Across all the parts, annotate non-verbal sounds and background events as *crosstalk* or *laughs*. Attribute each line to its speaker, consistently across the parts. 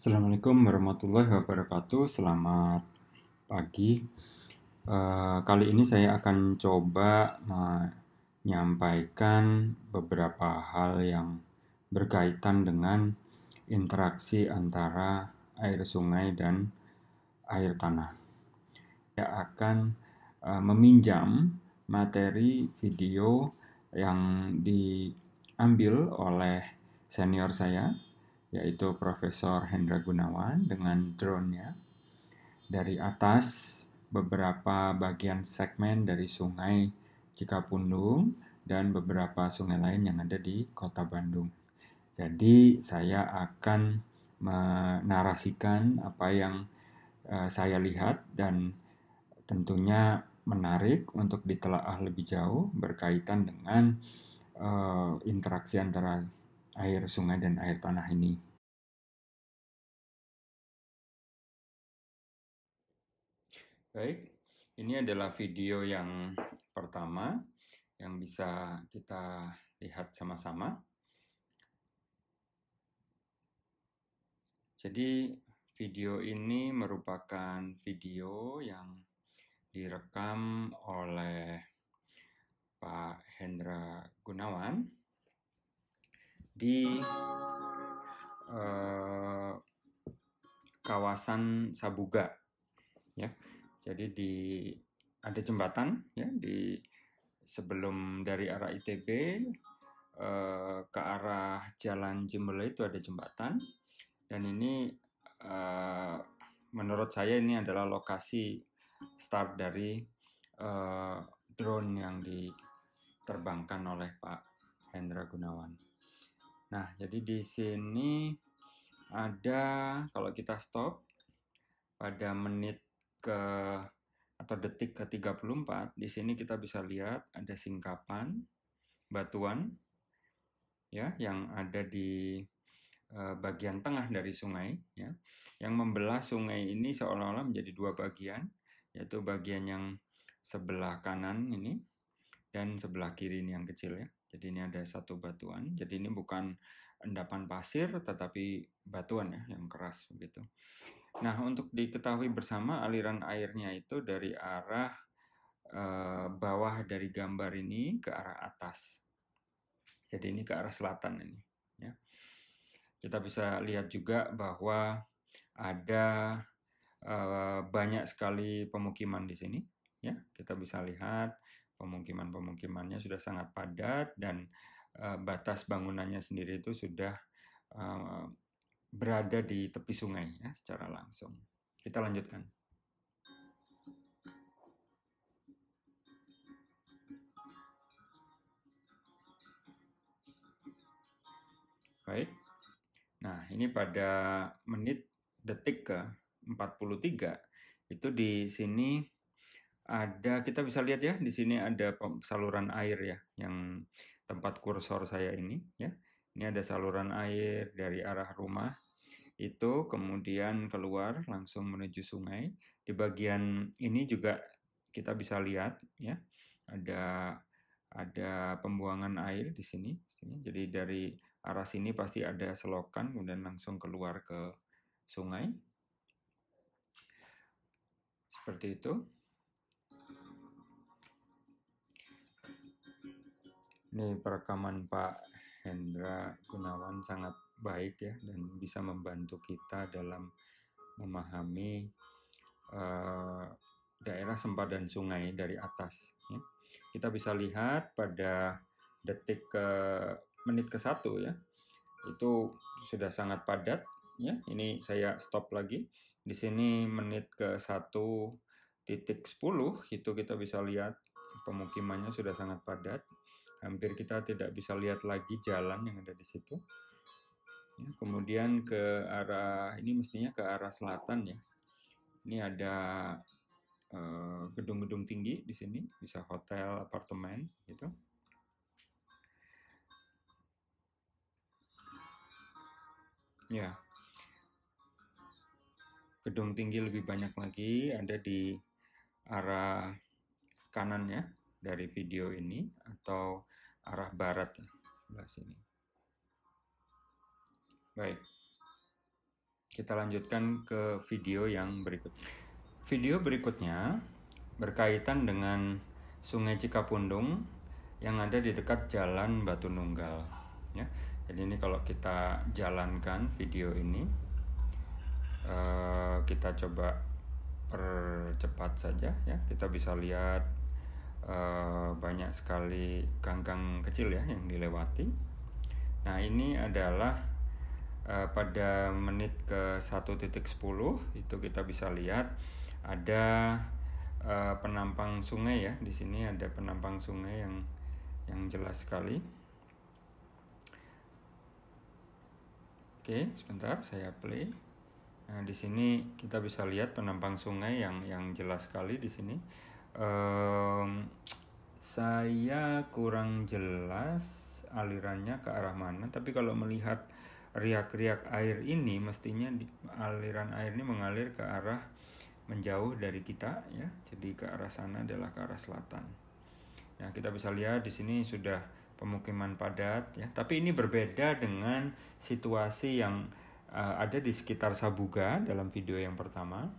Speaker 1: Assalamualaikum warahmatullahi wabarakatuh. Selamat pagi. Eh, kali ini saya akan coba menyampaikan beberapa hal yang berkaitan dengan interaksi antara air sungai dan air tanah. Saya akan eh, meminjam materi video yang diambil oleh senior saya yaitu Profesor Hendra Gunawan dengan drone-nya dari atas beberapa bagian segmen dari sungai Cikapundung dan beberapa sungai lain yang ada di kota Bandung. Jadi saya akan menarasikan apa yang uh, saya lihat dan tentunya menarik untuk ditelaah lebih jauh berkaitan dengan uh, interaksi antara air sungai dan air tanah ini. Baik, ini adalah video yang pertama yang bisa kita lihat sama-sama. Jadi, video ini merupakan video yang direkam oleh Pak Hendra Gunawan di uh, kawasan Sabuga ya jadi di ada jembatan ya di sebelum dari arah ITB uh, eh, ke arah Jalan Jembele itu ada jembatan dan ini uh, menurut saya ini adalah lokasi start dari uh, drone yang diterbangkan oleh Pak Hendra Gunawan. Nah, jadi di sini ada kalau kita stop pada menit ke atau detik ke 34, di sini kita bisa lihat ada singkapan batuan ya yang ada di eh, bagian tengah dari sungai ya. Yang membelah sungai ini seolah-olah menjadi dua bagian, yaitu bagian yang sebelah kanan ini dan sebelah kiri ini yang kecil ya. Jadi ini ada satu batuan. Jadi ini bukan endapan pasir tetapi batuan ya yang keras begitu. Nah, untuk diketahui bersama aliran airnya itu dari arah e, bawah dari gambar ini ke arah atas. Jadi ini ke arah selatan ini ya. Kita bisa lihat juga bahwa ada e, banyak sekali pemukiman di sini ya. Kita bisa lihat Pemukiman-pemukimannya sudah sangat padat dan uh, batas bangunannya sendiri itu sudah uh, berada di tepi sungai ya secara langsung. Kita lanjutkan. Baik. Nah, ini pada menit detik ke 43 itu di sini ada kita bisa lihat ya di sini ada saluran air ya yang tempat kursor saya ini ya. Ini ada saluran air dari arah rumah itu kemudian keluar langsung menuju sungai. Di bagian ini juga kita bisa lihat ya ada ada pembuangan air di sini, sini. Jadi dari arah sini pasti ada selokan kemudian langsung keluar ke sungai. Seperti itu. ini perekaman Pak Hendra Gunawan sangat baik ya dan bisa membantu kita dalam memahami uh, daerah sempadan sungai dari atas. Ya. Kita bisa lihat pada detik ke menit ke satu ya itu sudah sangat padat ya ini saya stop lagi di sini menit ke satu titik 10 itu kita bisa lihat pemukimannya sudah sangat padat hampir kita tidak bisa lihat lagi jalan yang ada di situ. Ya, kemudian ke arah ini mestinya ke arah selatan ya. Ini ada eh, gedung-gedung gedung -gedung tinggi di sini, bisa hotel, apartemen gitu. Ya. Gedung tinggi lebih banyak lagi ada di arah kanannya dari video ini atau arah barat ya, sebelah sini. Baik. Kita lanjutkan ke video yang berikutnya. Video berikutnya berkaitan dengan Sungai Cikapundung yang ada di dekat Jalan Batu Nunggal. Ya. Jadi ini kalau kita jalankan video ini, eh, kita coba percepat saja ya. Kita bisa lihat Eh, banyak sekali ganggang kecil ya yang dilewati. Nah ini adalah uh, pada menit ke 1.10 itu kita bisa lihat ada uh, penampang sungai ya di sini ada penampang sungai yang yang jelas sekali. Oke sebentar saya play. Nah di sini kita bisa lihat penampang sungai yang yang jelas sekali di sini um, saya kurang jelas alirannya ke arah mana tapi kalau melihat riak-riak air ini mestinya di, aliran air ini mengalir ke arah menjauh dari kita ya jadi ke arah sana adalah ke arah selatan ya kita bisa lihat di sini sudah pemukiman padat ya tapi ini berbeda dengan situasi yang uh, ada di sekitar Sabuga dalam video yang pertama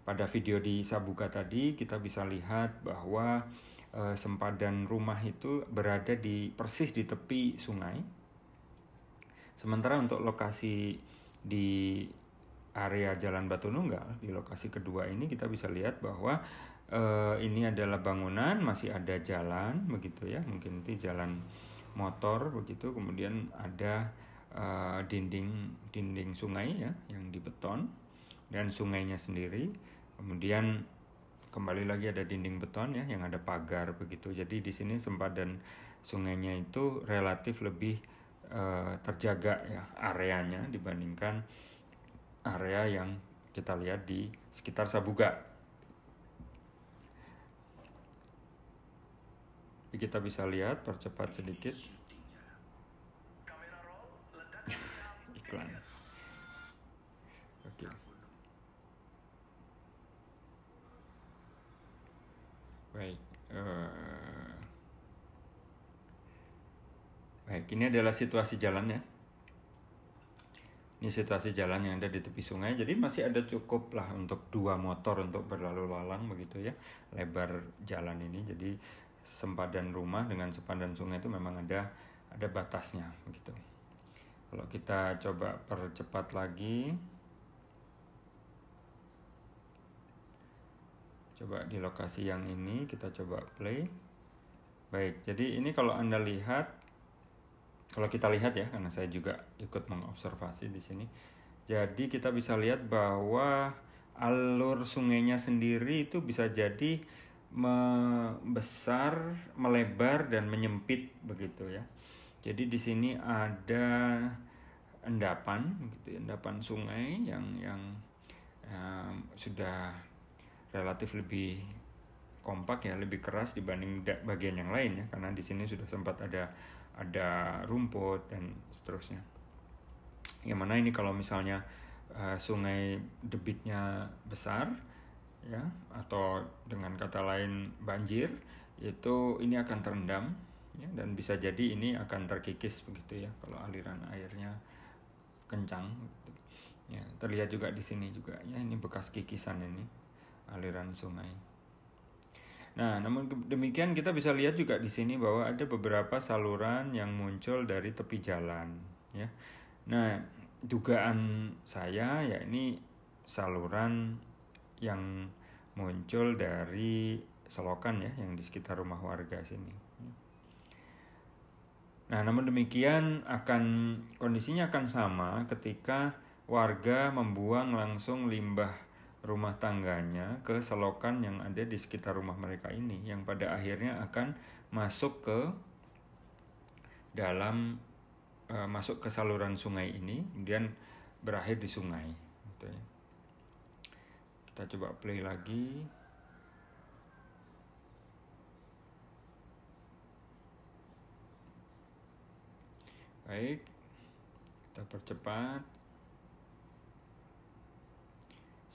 Speaker 1: pada video di sabuka tadi kita bisa lihat bahwa e, sempadan rumah itu berada di persis di tepi sungai. Sementara untuk lokasi di area Jalan Batu Nunggal di lokasi kedua ini kita bisa lihat bahwa e, ini adalah bangunan masih ada jalan begitu ya mungkin itu jalan motor begitu kemudian ada eh, dinding dinding sungai ya yang di beton dan sungainya sendiri. Kemudian kembali lagi ada dinding beton ya yang ada pagar begitu. Jadi di sini sempadan sungainya itu relatif lebih uh, terjaga ya areanya dibandingkan area yang kita lihat di sekitar Sabuga. Jadi kita bisa lihat percepat sedikit *laughs* iklan. Baik. Uh... Baik, ini adalah situasi jalannya. Ini situasi jalan yang ada di tepi sungai, jadi masih ada cukup lah untuk dua motor untuk berlalu lalang begitu ya. Lebar jalan ini, jadi sempadan rumah dengan sempadan sungai itu memang ada ada batasnya begitu. Kalau kita coba percepat lagi, coba di lokasi yang ini kita coba play baik jadi ini kalau anda lihat kalau kita lihat ya karena saya juga ikut mengobservasi di sini jadi kita bisa lihat bahwa alur sungainya sendiri itu bisa jadi membesar, melebar dan menyempit begitu ya. Jadi di sini ada endapan gitu, endapan sungai yang yang um, sudah relatif lebih kompak ya lebih keras dibanding bagian yang lain ya karena di sini sudah sempat ada ada rumput dan seterusnya yang mana ini kalau misalnya uh, sungai debitnya besar ya atau dengan kata lain banjir itu ini akan terendam ya dan bisa jadi ini akan terkikis begitu ya kalau aliran airnya kencang gitu. ya terlihat juga di sini juga ya ini bekas kikisan ini aliran sungai. Nah, namun demikian kita bisa lihat juga di sini bahwa ada beberapa saluran yang muncul dari tepi jalan, ya. Nah, dugaan saya ya ini saluran yang muncul dari selokan ya yang di sekitar rumah warga sini. Nah, namun demikian akan kondisinya akan sama ketika warga membuang langsung limbah rumah tangganya ke selokan yang ada di sekitar rumah mereka ini yang pada akhirnya akan masuk ke dalam e, masuk ke saluran sungai ini kemudian berakhir di sungai gitu ya. kita coba play lagi baik kita percepat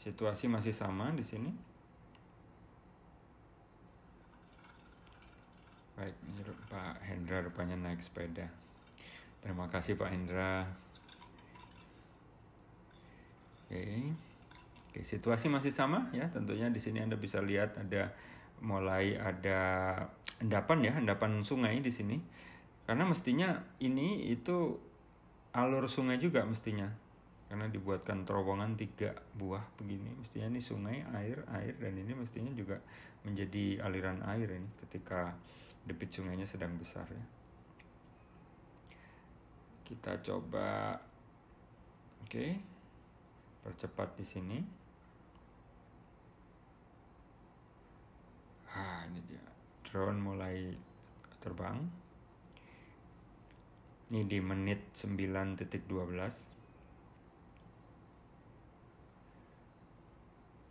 Speaker 1: situasi masih sama di sini baik Pak Hendra rupanya naik sepeda terima kasih Pak Hendra oke oke situasi masih sama ya tentunya di sini anda bisa lihat ada mulai ada endapan ya endapan sungai di sini karena mestinya ini itu alur sungai juga mestinya karena dibuatkan terowongan tiga buah begini mestinya ini sungai air air dan ini mestinya juga menjadi aliran air ini ketika debit sungainya sedang besar ya kita coba oke okay, percepat di sini ah ini dia drone mulai terbang ini di menit 9.12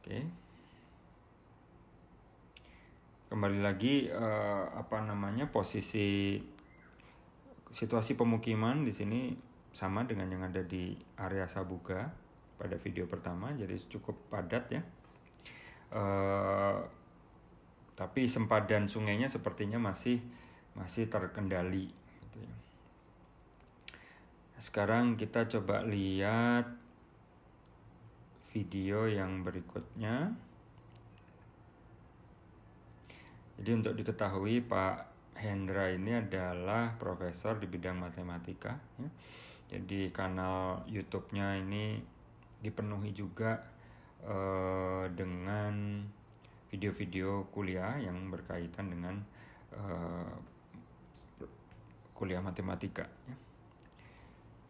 Speaker 1: Oke. Kembali lagi uh, apa namanya posisi situasi pemukiman di sini sama dengan yang ada di area Sabuga pada video pertama, jadi cukup padat ya. Uh, tapi sempadan sungainya sepertinya masih masih terkendali. Gitu ya. Sekarang kita coba lihat video yang berikutnya. Jadi untuk diketahui Pak Hendra ini adalah profesor di bidang matematika. Ya. Jadi kanal YouTube-nya ini dipenuhi juga eh, dengan video-video kuliah yang berkaitan dengan eh, kuliah matematika. Ya.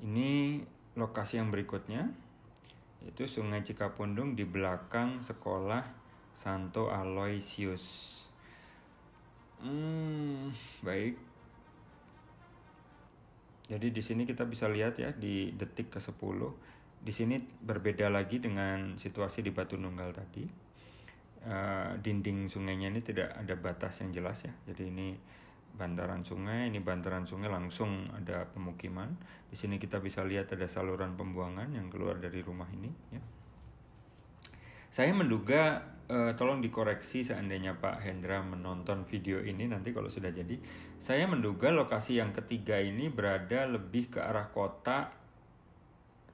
Speaker 1: Ini lokasi yang berikutnya itu Sungai Cikapundung di belakang sekolah Santo Aloysius. Hmm, baik. Jadi di sini kita bisa lihat ya di detik ke-10. Di sini berbeda lagi dengan situasi di Batu Nunggal tadi. Eh, dinding sungainya ini tidak ada batas yang jelas ya. Jadi ini bantaran sungai. Ini bantaran sungai langsung ada pemukiman. Di sini kita bisa lihat ada saluran pembuangan yang keluar dari rumah ini. Ya. Saya menduga, eh, tolong dikoreksi seandainya Pak Hendra menonton video ini nanti kalau sudah jadi. Saya menduga lokasi yang ketiga ini berada lebih ke arah kota,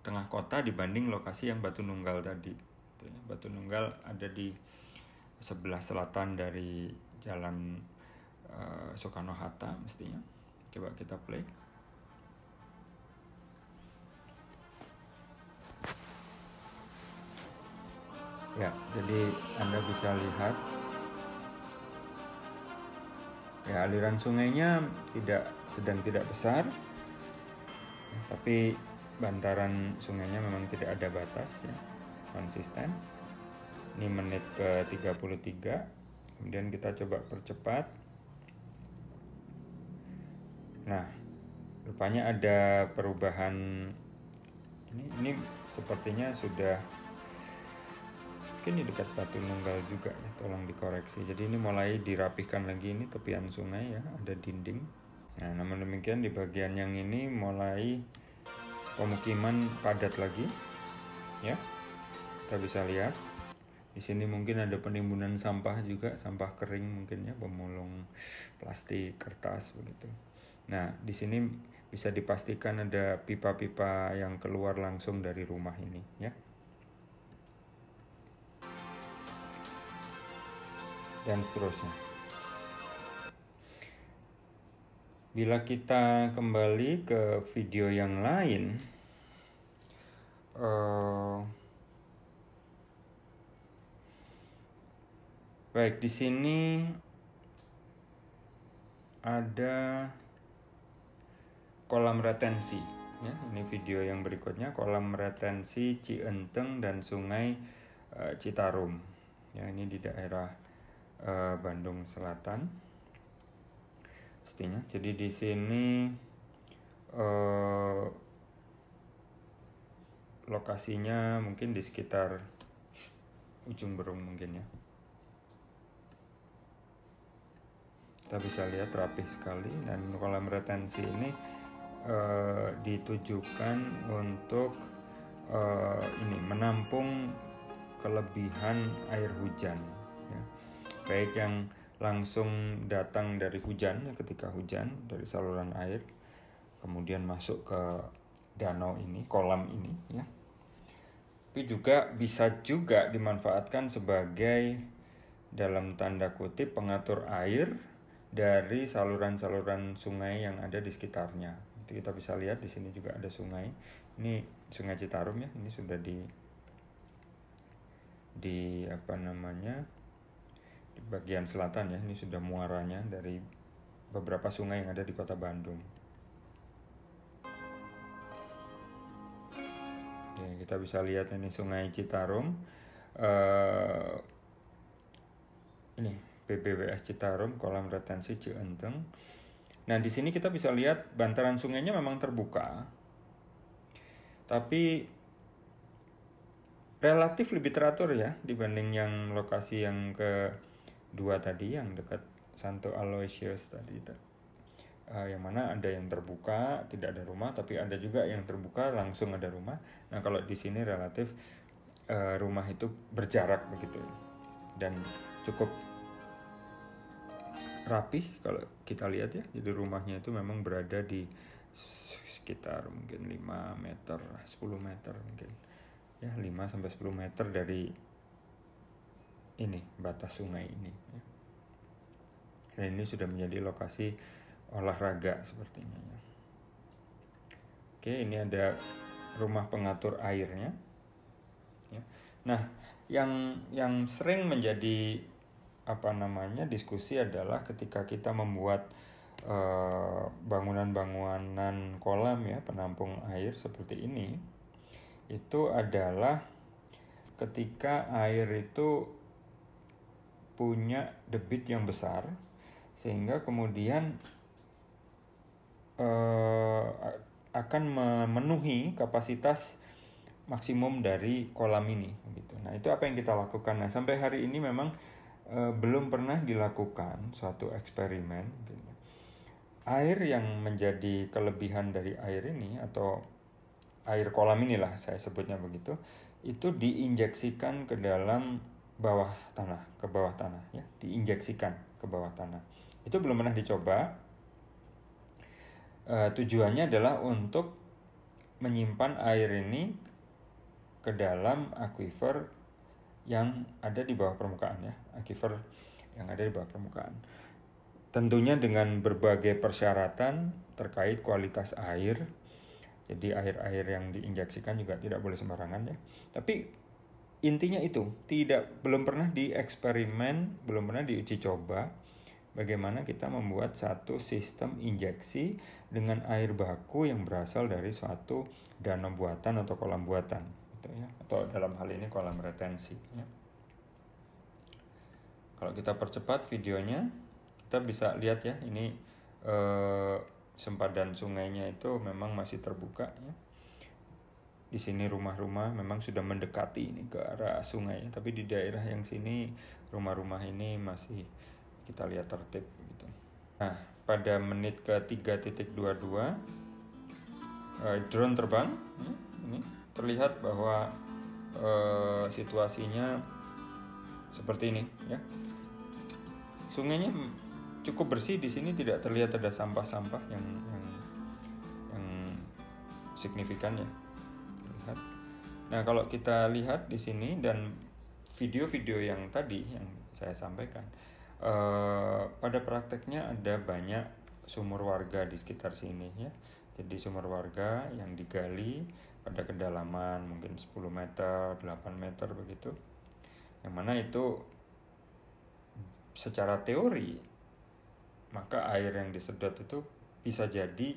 Speaker 1: tengah kota dibanding lokasi yang Batu Nunggal tadi. Gitu ya. Batu Nunggal ada di sebelah selatan dari jalan Eh, Soekarno Hatta mestinya coba kita play ya jadi anda bisa lihat ya aliran sungainya tidak sedang tidak besar tapi bantaran sungainya memang tidak ada batas ya konsisten ini menit ke 33 kemudian kita coba percepat Nah, rupanya ada perubahan ini, ini sepertinya sudah mungkin di dekat batu nunggal juga ya. tolong dikoreksi jadi ini mulai dirapihkan lagi ini tepian sungai ya ada dinding nah namun demikian di bagian yang ini mulai pemukiman padat lagi ya kita bisa lihat di sini mungkin ada penimbunan sampah juga sampah kering mungkin ya pemulung plastik kertas begitu Nah, di sini bisa dipastikan ada pipa-pipa yang keluar langsung dari rumah ini ya. Dan seterusnya. Bila kita kembali ke video yang lain, uh, baik di sini ada kolam retensi. Ya, ini video yang berikutnya kolam retensi Cienteng dan Sungai uh, Citarum. Ya, ini di daerah uh, Bandung Selatan. Pastinya. Jadi di sini uh, lokasinya mungkin di sekitar ujung berung mungkin ya. Kita bisa lihat rapih sekali dan kolam retensi ini Eh, ditujukan untuk e, ini menampung kelebihan air hujan, ya. baik yang langsung datang dari hujan ya, ketika hujan dari saluran air, kemudian masuk ke danau ini, kolam ini, ya. Tapi juga bisa juga dimanfaatkan sebagai dalam tanda kutip pengatur air dari saluran-saluran sungai yang ada di sekitarnya seperti kita bisa lihat di sini juga ada sungai ini sungai Citarum ya ini sudah di di apa namanya di bagian selatan ya ini sudah muaranya dari beberapa sungai yang ada di kota Bandung ya kita bisa lihat ini sungai Citarum uh, ini PBWS Citarum kolam retensi Cienteng Nah, di sini kita bisa lihat bantaran sungainya memang terbuka, tapi relatif lebih teratur ya dibanding yang lokasi yang kedua tadi yang dekat Santo Aloysius tadi itu. Uh, yang mana ada yang terbuka, tidak ada rumah, tapi ada juga yang terbuka langsung ada rumah. Nah, kalau di sini relatif uh, rumah itu berjarak begitu dan cukup rapih kalau kita lihat ya jadi rumahnya itu memang berada di sekitar mungkin 5 meter 10 meter mungkin ya 5 sampai 10 meter dari ini batas sungai ini ya. dan ini sudah menjadi lokasi olahraga sepertinya ya. oke ini ada rumah pengatur airnya ya. nah yang yang sering menjadi apa namanya diskusi adalah ketika kita membuat bangunan eh, bangunan-bangunan kolam ya penampung air seperti ini itu adalah ketika air itu punya debit yang besar sehingga kemudian uh, akan memenuhi kapasitas maksimum dari kolam ini gitu. Nah, itu apa yang kita lakukan. Nah, sampai hari ini memang Eh, belum pernah dilakukan suatu eksperimen ya. air yang menjadi kelebihan dari air ini atau air kolam inilah saya sebutnya begitu itu diinjeksikan ke dalam bawah tanah ke bawah tanah ya diinjeksikan ke bawah tanah itu belum pernah dicoba e, tujuannya adalah untuk menyimpan air ini ke dalam aquifer yang ada di bawah permukaan ya, aquifer yang ada di bawah permukaan. Tentunya dengan berbagai persyaratan terkait kualitas air. Jadi air-air yang diinjeksikan juga tidak boleh sembarangan ya. Tapi intinya itu tidak belum pernah dieksperimen, belum pernah diuji coba bagaimana kita membuat satu sistem injeksi dengan air baku yang berasal dari suatu danau buatan atau kolam buatan gitu ya atau dalam hal ini kolam retensi ya. Kalau kita percepat videonya, kita bisa lihat ya ini eh, sempadan sungainya itu memang masih terbuka ya. Di sini rumah-rumah memang sudah mendekati ini ke arah sungai, ya. tapi di daerah yang sini rumah-rumah ini masih kita lihat tertib gitu. Nah, pada menit ke 3.22 eh, drone terbang ya, ini terlihat bahwa e, situasinya seperti ini ya. Sungainya hmm. cukup bersih di sini tidak terlihat ada sampah-sampah yang, yang yang signifikan ya. Lihat. Nah, kalau kita lihat di sini dan video-video yang tadi yang saya sampaikan e, pada prakteknya ada banyak sumur warga di sekitar sini ya jadi sumur warga yang digali pada kedalaman mungkin 10 meter, 8 meter begitu. Yang mana itu secara teori maka air yang disedot itu bisa jadi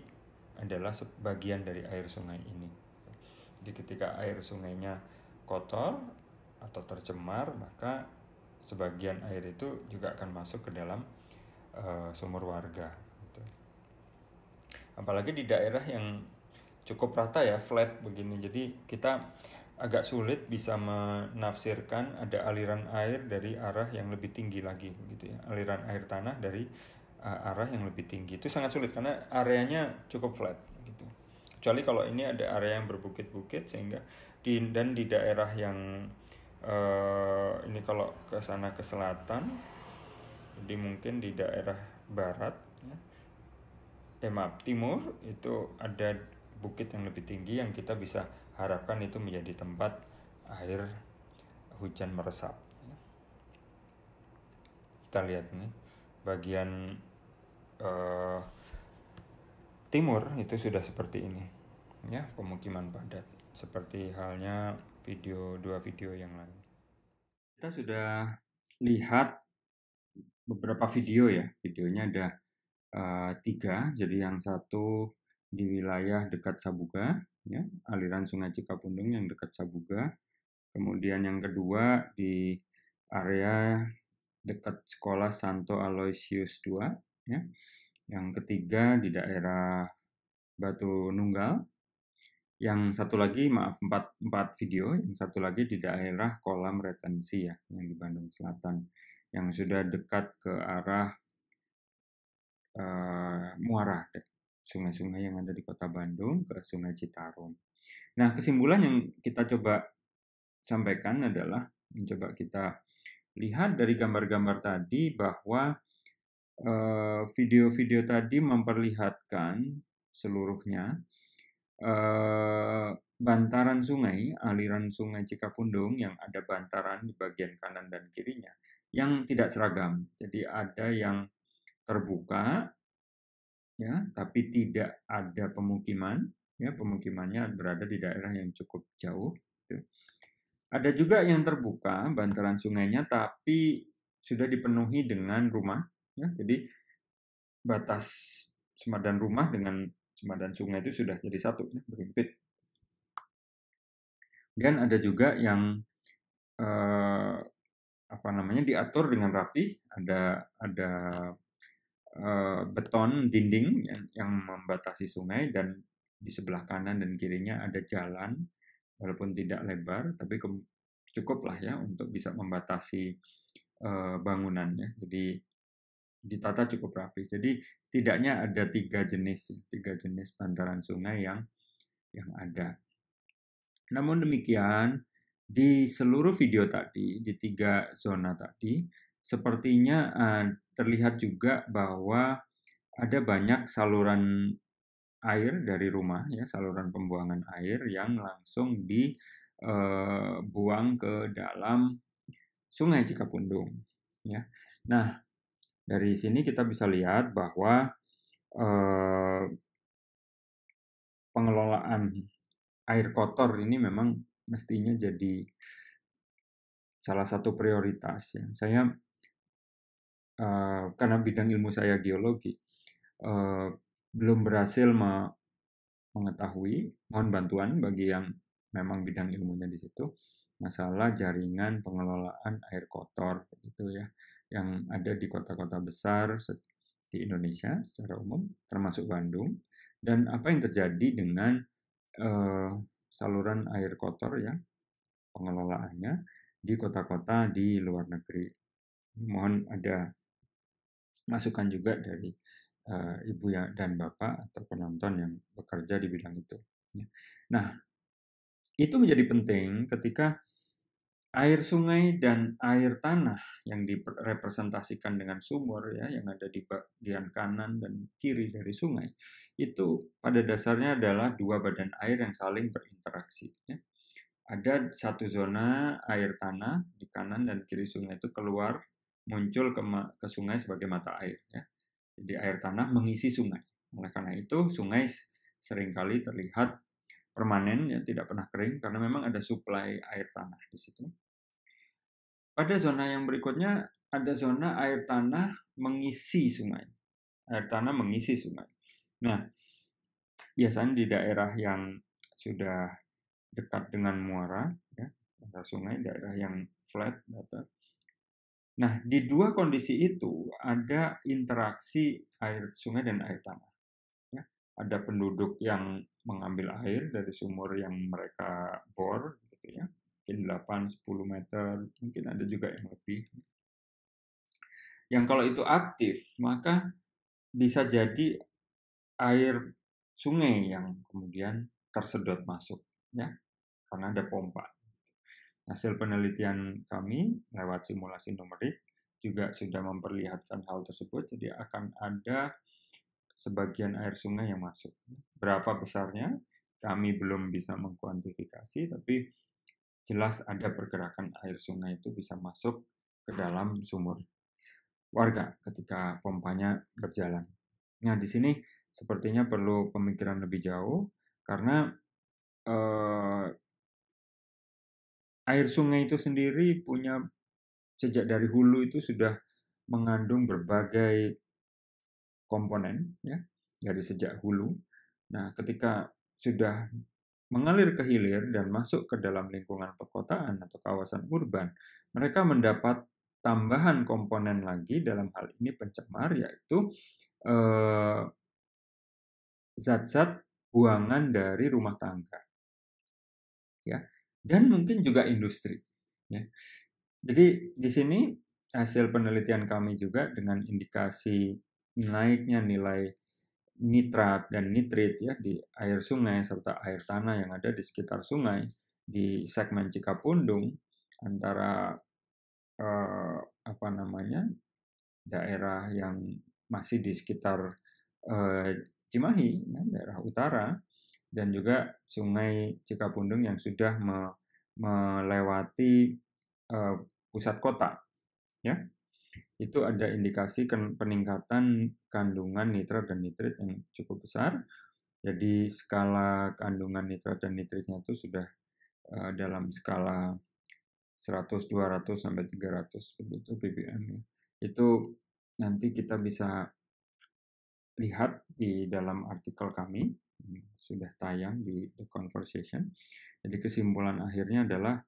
Speaker 1: adalah sebagian dari air sungai ini. Jadi ketika air sungainya kotor atau tercemar maka sebagian air itu juga akan masuk ke dalam uh, sumur warga apalagi di daerah yang cukup rata ya flat begini jadi kita agak sulit bisa menafsirkan ada aliran air dari arah yang lebih tinggi lagi gitu ya aliran air tanah dari uh, arah yang lebih tinggi itu sangat sulit karena areanya cukup flat gitu kecuali kalau ini ada area yang berbukit-bukit sehingga di dan di daerah yang uh, ini kalau ke sana ke selatan jadi mungkin di daerah barat eh timur itu ada bukit yang lebih tinggi yang kita bisa harapkan itu menjadi tempat air hujan meresap. Kita lihat nih bagian uh, timur itu sudah seperti ini ya pemukiman padat seperti halnya video dua video yang lain. Kita sudah lihat beberapa video ya videonya ada Eh, tiga, jadi yang satu di wilayah dekat Sabuga, ya, aliran Sungai Cikapundung yang dekat Sabuga. Kemudian yang kedua di area dekat sekolah Santo Aloysius II, ya. Yang ketiga di daerah Batu Nunggal. Yang satu lagi, maaf, empat, empat video. Yang satu lagi di daerah kolam retensi ya, yang di Bandung Selatan. Yang sudah dekat ke arah Eh, muara sungai-sungai yang ada di kota Bandung ke Sungai Citarum. Nah, kesimpulan yang kita coba sampaikan adalah mencoba kita lihat dari gambar-gambar tadi bahwa video eh, video-video tadi memperlihatkan seluruhnya uh, bantaran sungai, aliran sungai Cikapundung yang ada bantaran di bagian kanan dan kirinya yang tidak seragam. Jadi ada yang terbuka ya tapi tidak ada pemukiman ya pemukimannya berada di daerah yang cukup jauh gitu. ada juga yang terbuka bantaran sungainya tapi sudah dipenuhi dengan rumah ya jadi batas semadan rumah dengan semadan sungai itu sudah jadi satu ya, berimpit dan ada juga yang eh, apa namanya diatur dengan rapi ada ada Eh, beton dinding yang, membatasi sungai dan di sebelah kanan dan kirinya ada jalan walaupun tidak lebar tapi cukuplah ya untuk bisa membatasi eh, bangunannya jadi ditata cukup rapi jadi setidaknya ada tiga jenis tiga jenis bantaran sungai yang yang ada namun demikian di seluruh video tadi di tiga zona tadi sepertinya uh, terlihat juga bahwa ada banyak saluran air dari rumah ya saluran pembuangan air yang langsung dibuang eh, uh, ke dalam sungai Cikapundung ya. Nah, dari sini kita bisa lihat bahwa uh, pengelolaan air kotor ini memang mestinya jadi salah satu prioritas ya. Saya Eh, karena bidang ilmu saya geologi eh, belum berhasil mengetahui mohon bantuan bagi yang memang bidang ilmunya di situ masalah jaringan pengelolaan air kotor itu ya yang ada di kota-kota besar di Indonesia secara umum termasuk Bandung dan apa yang terjadi dengan eh, saluran air kotor ya pengelolaannya di kota-kota di luar negeri mohon ada masukan juga dari uh, ibu ya, dan bapak atau penonton yang bekerja di bidang itu. Ya. Nah, itu menjadi penting ketika air sungai dan air tanah yang direpresentasikan dengan sumur ya yang ada di bagian kanan dan kiri dari sungai itu pada dasarnya adalah dua badan air yang saling berinteraksi ya. ada satu zona air tanah di kanan dan kiri sungai itu keluar muncul ke, ke sungai sebagai mata air. Ya. Jadi air tanah mengisi sungai. Oleh karena itu sungai seringkali terlihat permanen, ya, tidak pernah kering, karena memang ada suplai air tanah di situ. Pada zona yang berikutnya, ada zona air tanah mengisi sungai. Air tanah mengisi sungai. Nah, biasanya di daerah yang sudah dekat dengan muara, ya, daerah sungai, daerah yang flat, datar, Nah, di dua kondisi itu ada interaksi air sungai dan air tanah. Ya, ada penduduk yang mengambil air dari sumur yang mereka bor, gitu ya, mungkin 8-10 meter, mungkin ada juga yang lebih. Yang kalau itu aktif, maka bisa jadi air sungai yang kemudian tersedot masuk, ya, karena ada pompa. Hasil penelitian kami lewat simulasi numerik juga sudah memperlihatkan hal tersebut, jadi akan ada sebagian air sungai yang masuk. Berapa besarnya? Kami belum bisa mengkuantifikasi, tapi jelas ada pergerakan air sungai itu bisa masuk ke dalam sumur warga ketika pompanya berjalan. Nah, di sini sepertinya perlu pemikiran lebih jauh karena eh, air sungai itu sendiri punya sejak dari hulu itu sudah mengandung berbagai komponen ya dari sejak hulu. Nah, ketika sudah mengalir ke hilir dan masuk ke dalam lingkungan perkotaan atau kawasan urban, mereka mendapat tambahan komponen lagi dalam hal ini pencemar yaitu zat eh, zat-zat buangan dari rumah tangga. Ya, dan mungkin juga industri. Ya. Jadi di sini hasil penelitian kami juga dengan indikasi naiknya nilai nitrat dan nitrit ya di air sungai serta air tanah yang ada di sekitar sungai di segmen Cikapundung antara eh, apa namanya daerah yang masih di sekitar eh, Cimahi, ya, daerah utara, dan juga Sungai Cikapundung yang sudah me melewati uh, pusat kota. Ya, itu ada indikasi peningkatan kandungan nitrat dan nitrit yang cukup besar. Jadi skala kandungan nitrat dan nitritnya itu sudah uh, dalam skala 100, 200 sampai 300 begitu ppm ya. Itu nanti kita bisa lihat di dalam artikel kami sudah tayang di The Conversation. Jadi kesimpulan akhirnya adalah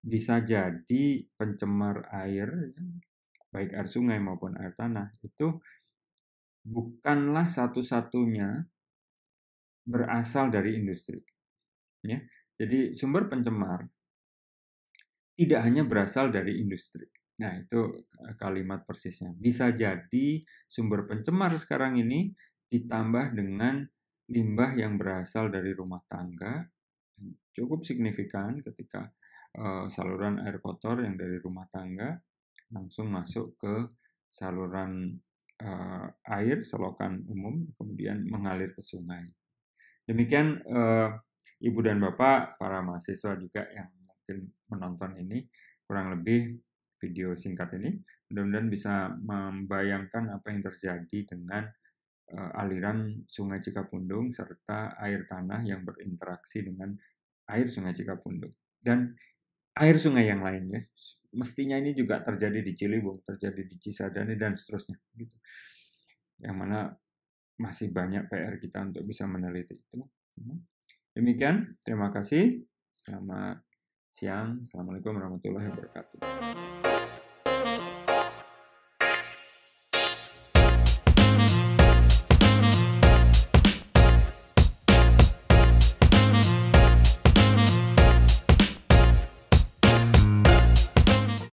Speaker 1: bisa jadi pencemar air, baik air sungai maupun air tanah, itu bukanlah satu-satunya berasal dari industri. Ya, jadi sumber pencemar tidak hanya berasal dari industri. Nah, itu eh, kalimat persisnya. Bisa jadi sumber pencemar sekarang ini ditambah dengan limbah yang berasal dari rumah tangga cukup signifikan ketika uh, saluran air kotor yang dari rumah tangga langsung masuk ke saluran uh, air selokan umum kemudian mengalir ke sungai. Demikian uh, Ibu dan Bapak para mahasiswa juga yang mungkin menonton ini kurang lebih video singkat ini mudah-mudahan bisa membayangkan apa yang terjadi dengan Eh, aliran Sungai Cikapundung serta air tanah yang berinteraksi dengan air Sungai Cikapundung dan air sungai yang lainnya mestinya ini juga terjadi di Ciliwung, terjadi di Cisadane dan seterusnya gitu. Yang mana masih banyak PR kita untuk bisa meneliti itu. Hmm. Demikian, terima kasih. Selamat siang. Assalamualaikum warahmatullahi wabarakatuh.